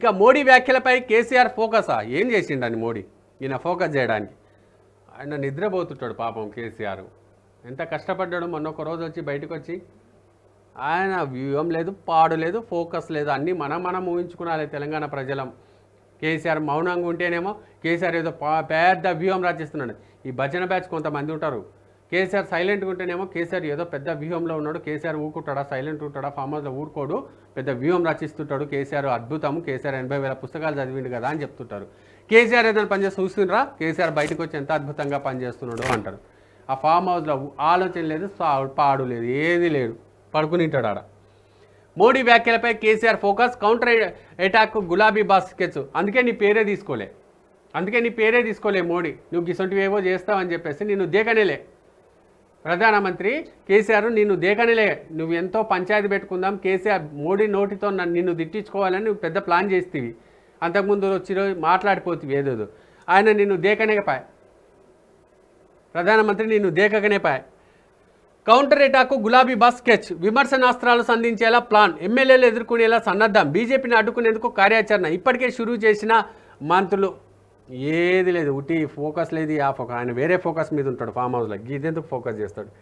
ఇక మోడీ వ్యాఖ్యలపై కేసీఆర్ ఫోకసా ఏం చేసిండని మోడీ ఈయన ఫోకస్ చేయడానికి ఆయన నిద్రపోతుంటాడు పాపం కేసీఆర్ ఎంత కష్టపడ్డాడు మొన్న ఒక రోజు వచ్చి బయటకు వచ్చి ఆయన వ్యూహం లేదు పాడు లేదు ఫోకస్ లేదు అన్నీ మనం మనం ఊహించుకున్నాలి తెలంగాణ ప్రజలం కేసీఆర్ మౌనంగా ఉంటేనేమో కేసీఆర్ ఏదో పెద్ద వ్యూహం రాజేస్తున్నాడు ఈ భజన బ్యాచ్ కొంతమంది ఉంటారు కేసీఆర్ సైలెంట్గా ఉంటేనేమో కేసీఆర్ ఏదో పెద్ద వ్యూహంలో ఉన్నాడు కేసీఆర్ ఊరుకుంటాడా సైలెంట్ ఉంటాడా ఫామ్ హౌస్లో ఊరుకోడు పెద్ద వ్యూహం రచిస్తుంటాడు కేసీఆర్ అద్భుతం కేసీఆర్ ఎనభై వేల పుస్తకాలు చదివిండు కదా అని చెప్తుంటారు కేసీఆర్ ఏదైనా పనిచేసి చూస్తుండ్రా కేసీఆర్ బయటకు వచ్చి ఎంత అద్భుతంగా పనిచేస్తున్నాడు అంటారు ఆ ఫామ్ హౌస్లో ఆలోచన లేదు పాడు లేదు ఏది లేదు పడుకుని ఉంటాడు ఆడ మోడీ వ్యాఖ్యలపై కేసీఆర్ ఫోకస్ కౌంటర్ అటాక్ గులాబీ బాస్ స్కెచ్ అందుకే నీ పేరే తీసుకోలే అందుకే నీ పేరే తీసుకోలే మోడీ నువ్వు ఏవో చేస్తావని చెప్పేసి నేను దేకనేలే ప్రధానమంత్రి కేసీఆర్ నిన్ను దేకనిలే నువ్వు ఎంతో పంచాయతీ పెట్టుకుందాం కేసీఆర్ మోడీ నోటితో నిన్ను తిట్టించుకోవాలని నువ్వు పెద్ద ప్లాన్ చేస్తేవి అంతకుముందు వచ్చి మాట్లాడిపోతుంది ఏదోదో ఆయన నిన్ను పాయ్ ప్రధానమంత్రి నిన్ను పాయ్ కౌంటర్ ఎటాకు గులాబీ బస్ స్కెచ్ విమర్శనాస్త్రాలు సంధించేలా ప్లాన్ ఎమ్మెల్యేలు ఎదుర్కొనేలా సన్నద్ధం బీజేపీని అడ్డుకునేందుకు కార్యాచరణ ఇప్పటికే షురూ చేసిన మంత్రులు ఏది లేదు ఉట్టి ఫోకస్ లేదు ఆ ఫోకస్ ఆయన వేరే ఫోకస్ మీద ఉంటాడు ఫామ్ హౌస్లో గీదెందుకు ఫోకస్ చేస్తాడు